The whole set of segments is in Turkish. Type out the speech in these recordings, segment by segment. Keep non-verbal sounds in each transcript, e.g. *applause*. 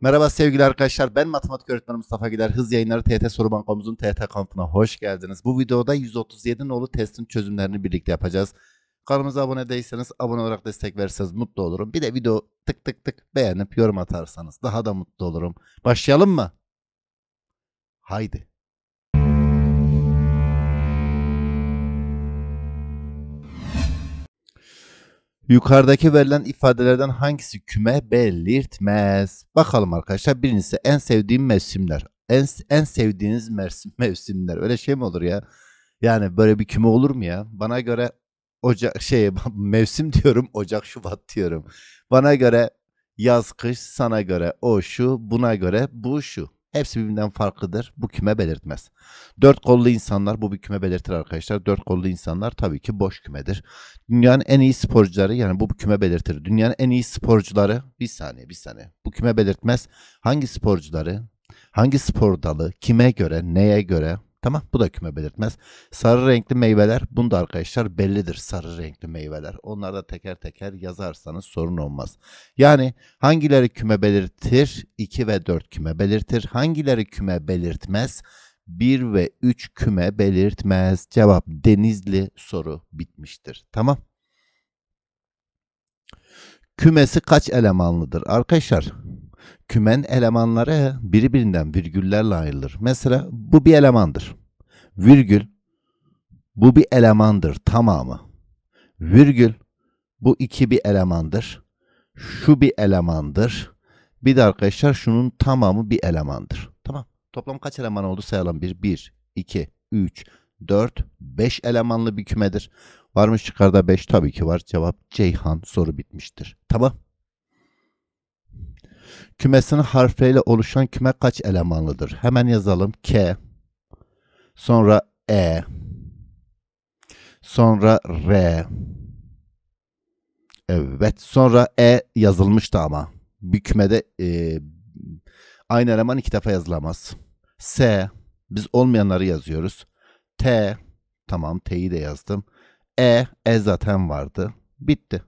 Merhaba sevgili arkadaşlar. Ben matematik öğretmeni Mustafa Güler. Hız Yayınları TYT Soru Bankamızın TYT kampına hoş geldiniz. Bu videoda 137 nolu testin çözümlerini birlikte yapacağız. Kanalımıza abone değilseniz abone olarak destek verirseniz mutlu olurum. Bir de video tık tık tık beğenip yorum atarsanız daha da mutlu olurum. Başlayalım mı? Haydi. Yukarıdaki verilen ifadelerden hangisi küme belirtmez? Bakalım arkadaşlar birincisi en sevdiğim mevsimler. En, en sevdiğiniz mevsim, *laughs* mevsimler. Öyle şey mi olur ya? Yani böyle bir küme olur mu ya? Bana göre Ocak şey *laughs* mevsim diyorum Ocak Şubat diyorum. Bana göre yaz kış sana göre o şu buna göre bu şu. Hepsi birbirinden farklıdır. Bu küme belirtmez. Dört kollu insanlar bu bir küme belirtir arkadaşlar. Dört kollu insanlar tabii ki boş kümedir. Dünyanın en iyi sporcuları yani bu bir küme belirtir. Dünyanın en iyi sporcuları bir saniye bir saniye. Bu küme belirtmez. Hangi sporcuları hangi spor dalı kime göre neye göre Tamam bu da küme belirtmez. Sarı renkli meyveler bunda arkadaşlar bellidir sarı renkli meyveler. Onları da teker teker yazarsanız sorun olmaz. Yani hangileri küme belirtir? 2 ve 4 küme belirtir. Hangileri küme belirtmez? 1 ve 3 küme belirtmez. Cevap denizli soru bitmiştir. Tamam. Kümesi kaç elemanlıdır? Arkadaşlar Kümen elemanları birbirinden virgüllerle ayrılır. Mesela bu bir elemandır. Virgül bu bir elemandır tamamı. Virgül bu iki bir elemandır. Şu bir elemandır. Bir de arkadaşlar şunun tamamı bir elemandır. Tamam. Toplam kaç eleman oldu sayalım. bir, bir, iki, üç, dört, beş elemanlı bir kümedir. Varmış çıkarda beş? tabii ki var. Cevap Ceyhan soru bitmiştir. Tamam. Kümesinin harfleriyle oluşan küme kaç elemanlıdır? Hemen yazalım. K, sonra E, sonra R. Evet, sonra E yazılmıştı ama. Bir kümede e, aynı eleman iki defa yazılamaz. S, biz olmayanları yazıyoruz. T, tamam T'yi de yazdım. E, E zaten vardı. Bitti.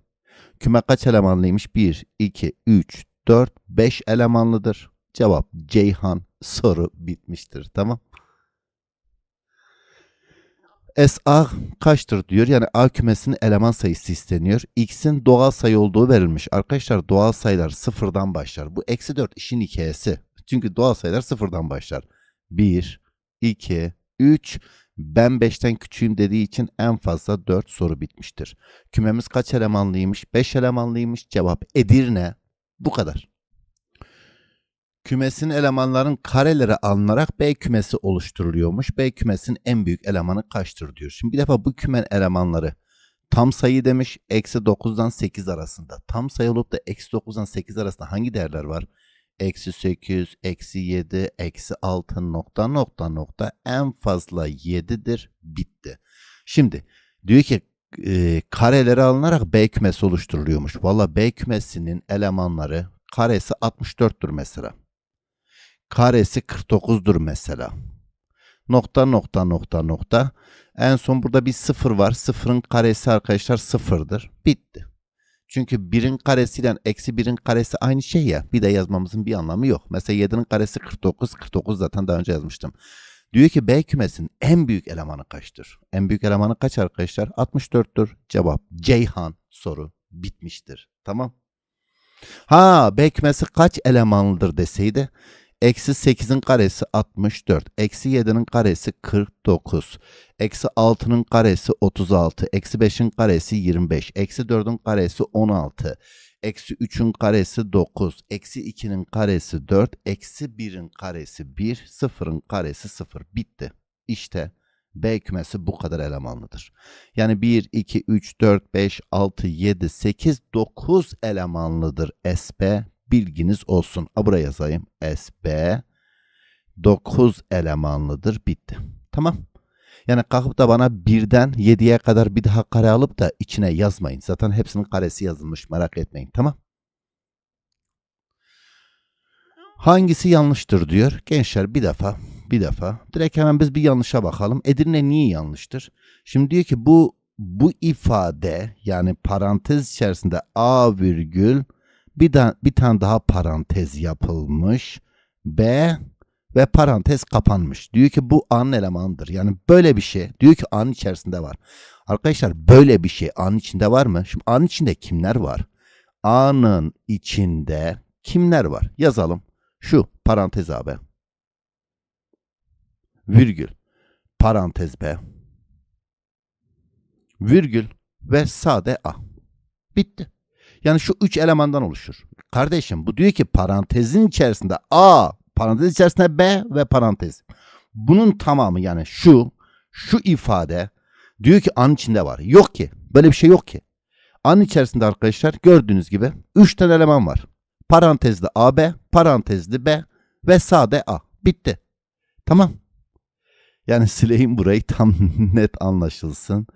Küme kaç elemanlıymış? 1, 2, 3, 4-5 elemanlıdır. Cevap Ceyhan soru bitmiştir. Tamam. SA kaçtır diyor. Yani A kümesinin eleman sayısı isteniyor. X'in doğal sayı olduğu verilmiş. Arkadaşlar doğal sayılar sıfırdan başlar. Bu eksi 4 işin hikayesi. Çünkü doğal sayılar sıfırdan başlar. 1, 2, 3. Ben 5'ten küçüğüm dediği için en fazla 4 soru bitmiştir. Kümemiz kaç elemanlıymış? 5 elemanlıymış. Cevap Edirne. Bu kadar. Kümesin elemanların kareleri alınarak B kümesi oluşturuluyormuş. B kümesin en büyük elemanı kaçtır diyor. Şimdi bir defa bu kümen elemanları tam sayı demiş. Eksi 9'dan 8 arasında. Tam sayı olup da eksi 9'dan 8 arasında hangi değerler var? Eksi 8, eksi 7, eksi 6 nokta nokta nokta en fazla 7'dir. Bitti. Şimdi diyor ki e, karelere alınarak B kümesi oluşturuluyormuş. Valla B kümesinin elemanları karesi 64'tür mesela. Karesi 49'dur mesela. Nokta nokta nokta nokta. En son burada bir sıfır var. Sıfırın karesi arkadaşlar sıfırdır. Bitti. Çünkü birin karesiyle eksi birin karesi aynı şey ya. Bir de yazmamızın bir anlamı yok. Mesela 7'nin karesi 49. 49 zaten daha önce yazmıştım. Diyor ki B kümesinin en büyük elemanı kaçtır? En büyük elemanı kaç arkadaşlar? 64'tür. Cevap Ceyhan soru bitmiştir. Tamam. Ha B kümesi kaç elemanlıdır deseydi? Eksi 8'in karesi 64. Eksi 7'nin karesi 49. Eksi 6'nın karesi 36. Eksi 5'in karesi 25. Eksi 4'ün karesi 16. Eksi 3'ün karesi 9. Eksi 2'nin karesi 4. Eksi 1'in karesi 1. 0'ın karesi 0. Bitti. İşte B kümesi bu kadar elemanlıdır. Yani 1, 2, 3, 4, 5, 6, 7, 8, 9 elemanlıdır SB. Bilginiz olsun. A buraya yazayım. SB 9 elemanlıdır. Bitti. Tamam. Yani kalkıp da bana birden yediye kadar bir daha kare alıp da içine yazmayın. Zaten hepsinin karesi yazılmış merak etmeyin tamam. Hangisi yanlıştır diyor. Gençler bir defa bir defa. Direkt hemen biz bir yanlışa bakalım. Edirne niye yanlıştır? Şimdi diyor ki bu bu ifade yani parantez içerisinde a virgül bir, da, bir tane daha parantez yapılmış. B ve parantez kapanmış. Diyor ki bu an elemandır. Yani böyle bir şey diyor ki an içerisinde var. Arkadaşlar böyle bir şey an içinde var mı? Şimdi an içinde kimler var? Anın içinde kimler var? Yazalım. Şu parantez AB. Virgül. Parantez B. Virgül ve sade A. Bitti. Yani şu üç elemandan oluşur. Kardeşim bu diyor ki parantezin içerisinde A parantez içerisinde B ve parantez. Bunun tamamı yani şu, şu ifade diyor ki an içinde var. Yok ki. Böyle bir şey yok ki. An içerisinde arkadaşlar gördüğünüz gibi 3 tane eleman var. Parantezli AB, parantezli B ve sade A. Bitti. Tamam. Yani sileyim burayı tam *laughs* net anlaşılsın.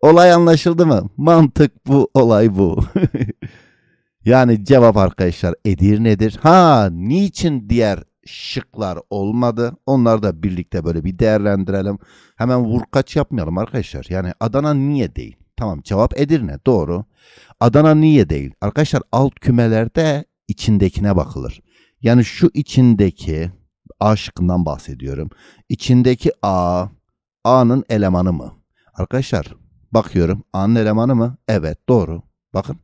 Olay anlaşıldı mı? Mantık bu, olay bu. *laughs* yani cevap arkadaşlar Edirne'dir. Ha niçin diğer şıklar olmadı. Onları da birlikte böyle bir değerlendirelim. Hemen vur kaç yapmayalım arkadaşlar. Yani Adana niye değil? Tamam cevap Edirne doğru. Adana niye değil? Arkadaşlar alt kümelerde içindekine bakılır. Yani şu içindeki A şıkkından bahsediyorum. İçindeki A, A'nın elemanı mı? Arkadaşlar bakıyorum A'nın elemanı mı? Evet doğru. Bakın.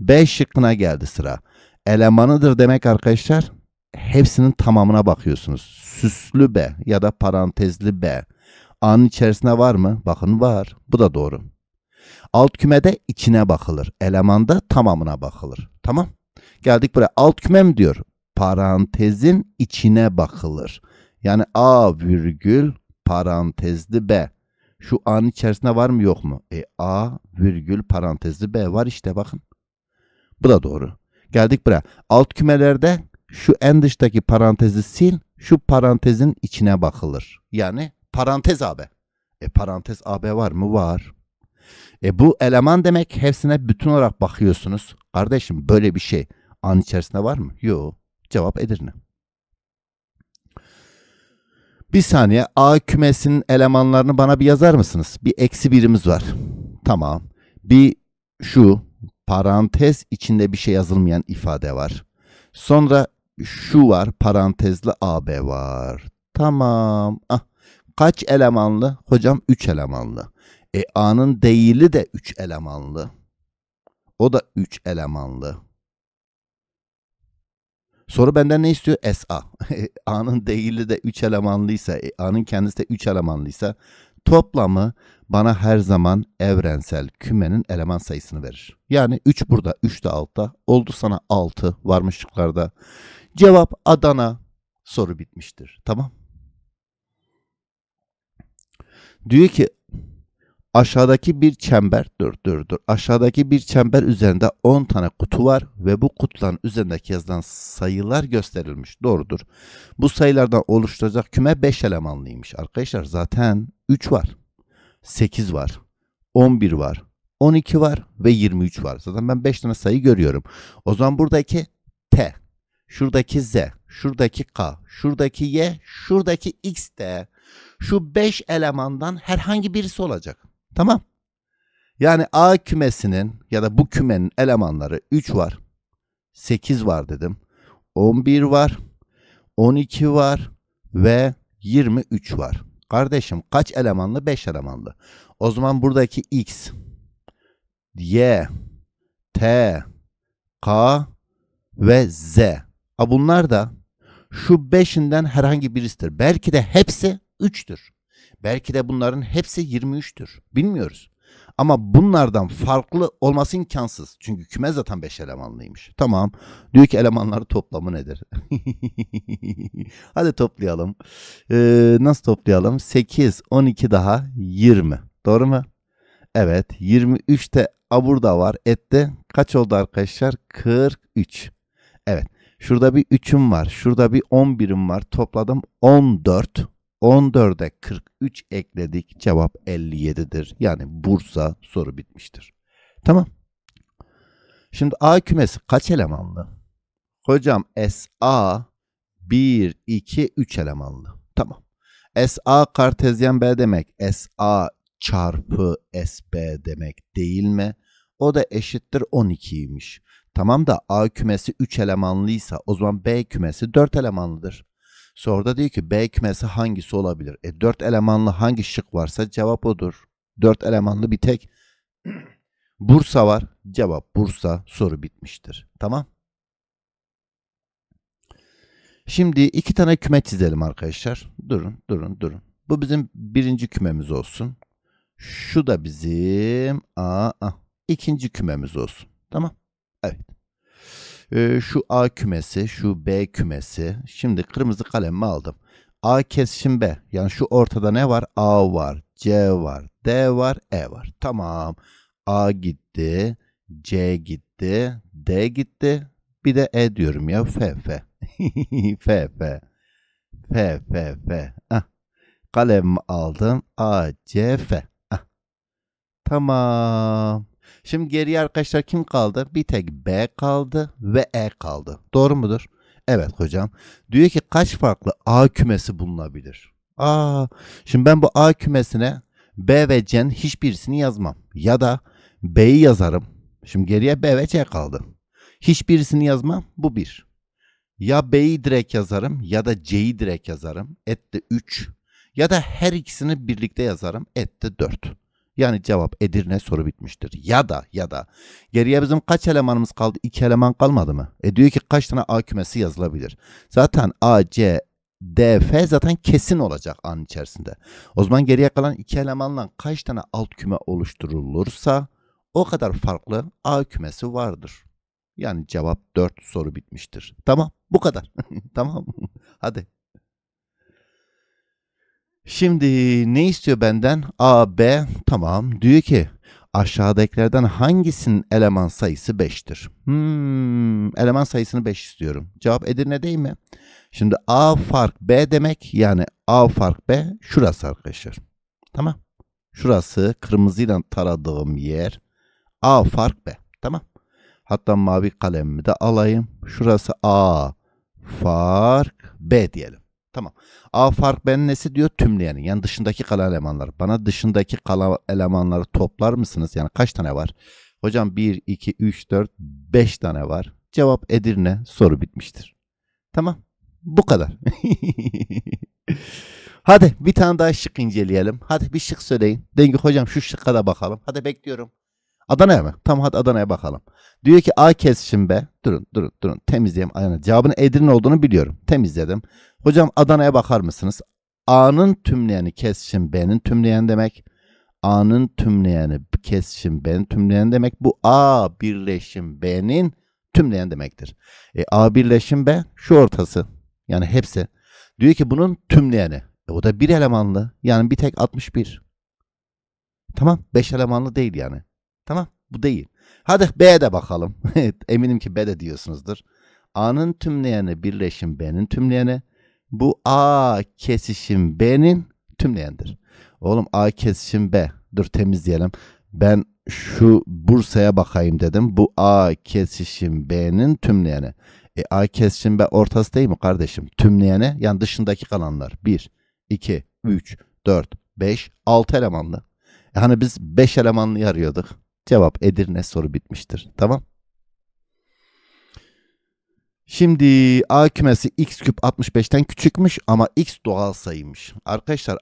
B şıkkına geldi sıra. Elemanıdır demek arkadaşlar hepsinin tamamına bakıyorsunuz. Süslü B ya da parantezli B. A'nın içerisine var mı? Bakın var. Bu da doğru. Alt kümede içine bakılır. Elemanda tamamına bakılır. Tamam. Geldik buraya. Alt kümem diyor. Parantezin içine bakılır. Yani A virgül parantezli B. Şu A'nın içerisinde var mı yok mu? E A virgül parantezli B var işte bakın. Bu da doğru. Geldik buraya. Alt kümelerde şu en dıştaki parantezi sil, şu parantezin içine bakılır. Yani parantez AB. E parantez AB var mı? Var. E bu eleman demek hepsine bütün olarak bakıyorsunuz. Kardeşim böyle bir şey an içerisinde var mı? Yok. Cevap Edirne. Bir saniye A kümesinin elemanlarını bana bir yazar mısınız? Bir eksi birimiz var. Tamam. Bir şu parantez içinde bir şey yazılmayan ifade var. Sonra şu var parantezli AB var. Tamam. Ah. Kaç elemanlı? Hocam 3 elemanlı. E A'nın değili de 3 elemanlı. O da 3 elemanlı. Soru benden ne istiyor? SA. *laughs* A'nın değili de 3 elemanlıysa, e, A'nın kendisi de 3 elemanlıysa toplamı bana her zaman evrensel kümenin eleman sayısını verir. Yani 3 burada, 3 de altta. Oldu sana 6 varmışlıklarda. Cevap Adana. Soru bitmiştir. Tamam. Diyor ki aşağıdaki bir çember dur dur dur. Aşağıdaki bir çember üzerinde 10 tane kutu var ve bu kutuların üzerindeki yazılan sayılar gösterilmiş. Doğrudur. Bu sayılardan oluşturacak küme 5 elemanlıymış. Arkadaşlar zaten 3 var. 8 var. 11 var. 12 var ve 23 var. Zaten ben 5 tane sayı görüyorum. O zaman buradaki T şuradaki z, şuradaki k, şuradaki y, şuradaki x de şu 5 elemandan herhangi birisi olacak. Tamam. Yani A kümesinin ya da bu kümenin elemanları 3 var, 8 var dedim, 11 var, 12 var ve 23 var. Kardeşim kaç elemanlı? 5 elemanlı. O zaman buradaki x, y, t, k ve z Ha bunlar da şu beşinden herhangi birisidir. Belki de hepsi üçtür. Belki de bunların hepsi 23'tür. Bilmiyoruz. Ama bunlardan farklı olması imkansız. Çünkü küme zaten 5 elemanlıymış. Tamam. Diyor ki elemanların toplamı nedir? *laughs* Hadi toplayalım. Ee, nasıl toplayalım? 8, 12 daha 20. Doğru mu? Evet. 23'te aburda var. Ette kaç oldu arkadaşlar? 43. Evet. Şurada bir 3'üm var. Şurada bir 11'im var. Topladım 14. 14'e 43 ekledik. Cevap 57'dir. Yani Bursa soru bitmiştir. Tamam. Şimdi A kümesi kaç elemanlı? Hocam SA 1, 2, 3 elemanlı. Tamam. SA kartezyen B demek. SA çarpı SB demek değil mi? O da eşittir 12'ymiş. Tamam da A kümesi 3 elemanlıysa o zaman B kümesi 4 elemanlıdır. Soruda diyor ki B kümesi hangisi olabilir? E 4 elemanlı hangi şık varsa cevap odur. 4 elemanlı bir tek *clears throat* Bursa var. Cevap Bursa. Soru bitmiştir. Tamam. Şimdi iki tane küme çizelim arkadaşlar. Durun, durun, durun. Bu bizim birinci kümemiz olsun. Şu da bizim aa, ah, ikinci kümemiz olsun. Tamam. Evet. Ee, şu A kümesi, şu B kümesi. Şimdi kırmızı kalemimi aldım. A kesişim B. Yani şu ortada ne var? A var, C var, D var, E var. Tamam. A gitti, C gitti, D gitti. Bir de E diyorum ya. F, F. *laughs* F, F. F, F, F. Kalemimi aldım. A, C, F. Tamam. Şimdi geriye arkadaşlar kim kaldı? Bir tek B kaldı ve E kaldı. Doğru mudur? Evet hocam. Diyor ki kaç farklı A kümesi bulunabilir? Aa, şimdi ben bu A kümesine B ve C'nin hiçbirisini yazmam. Ya da B'yi yazarım. Şimdi geriye B ve C kaldı. Hiçbirisini yazmam. Bu bir. Ya B'yi direkt yazarım ya da C'yi direkt yazarım. Etti 3. Ya da her ikisini birlikte yazarım. Etti 4. Yani cevap Edirne soru bitmiştir. Ya da ya da geriye bizim kaç elemanımız kaldı? İki eleman kalmadı mı? E diyor ki kaç tane A kümesi yazılabilir? Zaten A, C, D, F zaten kesin olacak an içerisinde. O zaman geriye kalan iki elemanla kaç tane alt küme oluşturulursa o kadar farklı A kümesi vardır. Yani cevap 4 soru bitmiştir. Tamam bu kadar. *laughs* tamam hadi Şimdi ne istiyor benden? A, B tamam diyor ki aşağıdakilerden hangisinin eleman sayısı 5'tir? Hmm, eleman sayısını 5 istiyorum. Cevap Edirne değil mi? Şimdi A fark B demek yani A fark B şurası arkadaşlar. Tamam. Şurası kırmızıyla taradığım yer. A fark B. Tamam. Hatta mavi kalemimi de alayım. Şurası A fark B diyelim. Tamam. A fark ben nesi diyor tümleyenin yani dışındaki kalan elemanlar. Bana dışındaki kalan elemanları toplar mısınız? Yani kaç tane var? Hocam 1, 2, 3, 4, 5 tane var. Cevap Edirne soru bitmiştir. Tamam. Bu kadar. *laughs* Hadi bir tane daha şık inceleyelim. Hadi bir şık söyleyin. Dengi hocam şu şıkka da bakalım. Hadi bekliyorum. Adana'ya mı? Tamam hadi Adana'ya bakalım. Diyor ki A kesişim B. Durun durun durun temizleyeyim. Yani cevabın Edirne olduğunu biliyorum. Temizledim. Hocam Adana'ya bakar mısınız? A'nın tümleyeni kesişim B'nin tümleyeni demek. A'nın tümleyeni kesişim B'nin tümleyeni demek. Bu A birleşim B'nin tümleyeni demektir. E, A birleşim B şu ortası. Yani hepsi. Diyor ki bunun tümleyeni. E, o da bir elemanlı. Yani bir tek 61. Tamam 5 elemanlı değil yani. Tamam bu değil. Hadi B'ye de bakalım. *laughs* Eminim ki B'de diyorsunuzdur. A'nın tümleyeni birleşim B'nin tümleyeni. Bu A kesişim B'nin tümleyendir. Oğlum A kesişim B. Dur temizleyelim. Ben şu Bursa'ya bakayım dedim. Bu A kesişim B'nin tümleyeni. E A kesişim B ortası değil mi kardeşim? Tümleyeni yani dışındaki kalanlar. 1, 2, 3, 4, 5, 6 elemanlı. E hani biz 5 elemanlı arıyorduk. Cevap Edirne soru bitmiştir. Tamam. Şimdi A kümesi x küp 65'ten küçükmüş ama x doğal sayıymış. Arkadaşlar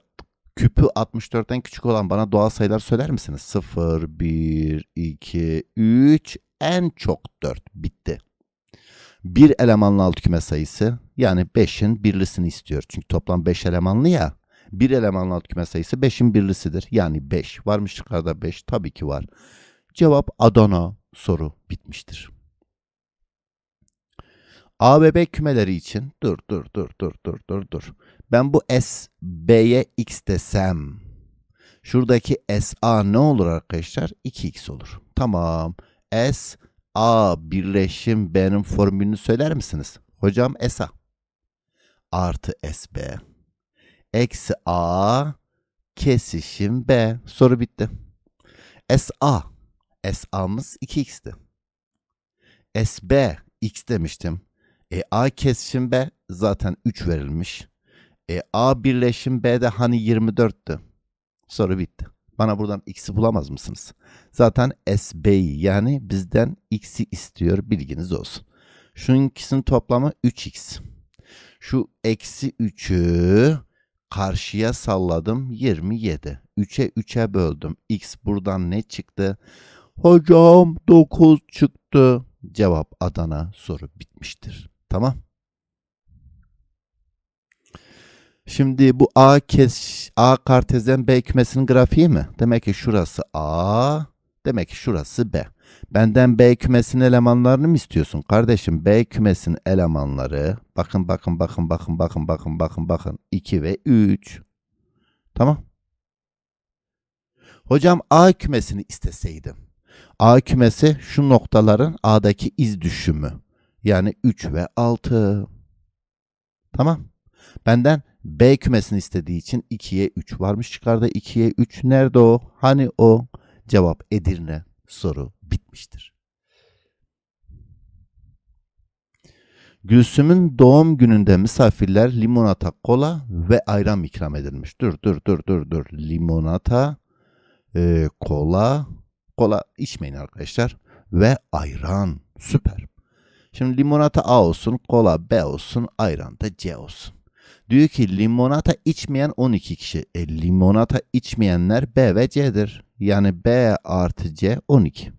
küpü 64'ten küçük olan bana doğal sayılar söyler misiniz? 0, 1, 2, 3, en çok 4 bitti. Bir elemanlı alt küme sayısı yani 5'in birlisini istiyor. Çünkü toplam 5 elemanlı ya. Bir elemanlı alt küme sayısı 5'in birlisidir. Yani 5. varmış yukarıda 5? Tabii ki var. Cevap Adana soru bitmiştir. A ve B kümeleri için dur dur dur dur dur dur dur. Ben bu S B'ye X desem şuradaki S A ne olur arkadaşlar? 2X olur. Tamam. S A birleşim B'nin formülünü söyler misiniz? Hocam S A artı S B eksi A kesişim B. Soru bitti. S A S SA'mız 2x'ti. SB x demiştim. E, A kesişim B zaten 3 verilmiş. E, A birleşim de hani 24'tü. Soru bitti. Bana buradan x'i bulamaz mısınız? Zaten SB'yi yani bizden x'i istiyor bilginiz olsun. Şunun ikisinin toplamı 3x. Şu eksi 3'ü karşıya salladım 27. 3'e 3'e böldüm. x buradan ne çıktı? Hocam 9 çıktı. Cevap Adana soru bitmiştir. Tamam. Şimdi bu A kes A kartezyen B kümesinin grafiği mi? Demek ki şurası A, demek ki şurası B. Benden B kümesinin elemanlarını mı istiyorsun kardeşim? B kümesinin elemanları bakın bakın bakın bakın bakın bakın bakın bakın 2 ve 3. Tamam. Hocam A kümesini isteseydim. A kümesi şu noktaların A'daki iz düşümü. Yani 3 ve 6. Tamam. Benden B kümesini istediği için 2'ye 3 varmış çıkardı. 2'ye 3 nerede o? Hani o? Cevap Edirne. Soru bitmiştir. Gülsüm'ün doğum gününde misafirler limonata, kola ve ayran ikram edilmiş. Dur dur dur dur dur. Limonata, e, kola kola içmeyin arkadaşlar. Ve ayran süper. Şimdi limonata A olsun, kola B olsun, ayran da C olsun. Diyor ki limonata içmeyen 12 kişi. E, limonata içmeyenler B ve C'dir. Yani B artı C 12.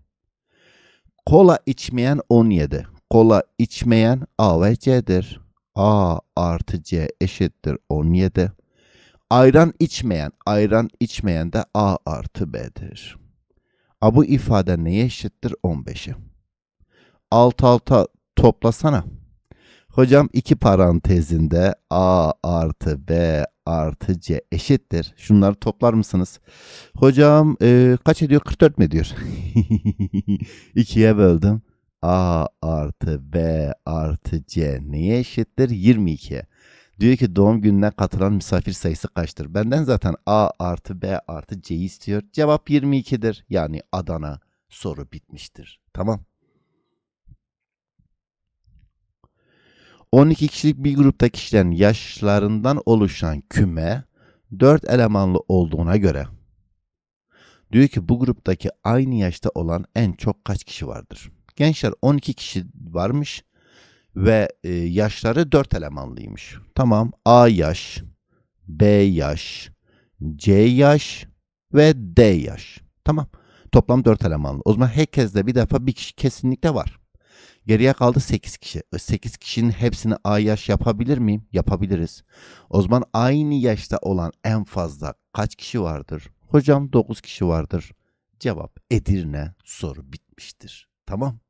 Kola içmeyen 17. Kola içmeyen A ve C'dir. A artı C eşittir 17. Ayran içmeyen, ayran içmeyen de A artı B'dir. Ha bu ifade neye eşittir? 15'e. Alt alta toplasana. Hocam iki parantezinde a artı b artı c eşittir. Şunları toplar mısınız? Hocam e, kaç ediyor? 44 mi diyor? 2'ye *laughs* böldüm. a artı b artı c neye eşittir? 22'ye. Diyor ki doğum gününe katılan misafir sayısı kaçtır? Benden zaten A artı B artı C istiyor. Cevap 22'dir. Yani Adana soru bitmiştir. Tamam. 12 kişilik bir grupta kişilerin yaşlarından oluşan küme 4 elemanlı olduğuna göre diyor ki bu gruptaki aynı yaşta olan en çok kaç kişi vardır? Gençler 12 kişi varmış ve e, yaşları 4 elemanlıymış. Tamam A yaş, B yaş, C yaş ve D yaş. Tamam toplam 4 elemanlı. O zaman herkeste bir defa bir kişi kesinlikle var. Geriye kaldı 8 kişi. 8 e, kişinin hepsini A yaş yapabilir miyim? Yapabiliriz. O zaman aynı yaşta olan en fazla kaç kişi vardır? Hocam 9 kişi vardır. Cevap Edirne soru bitmiştir. Tamam.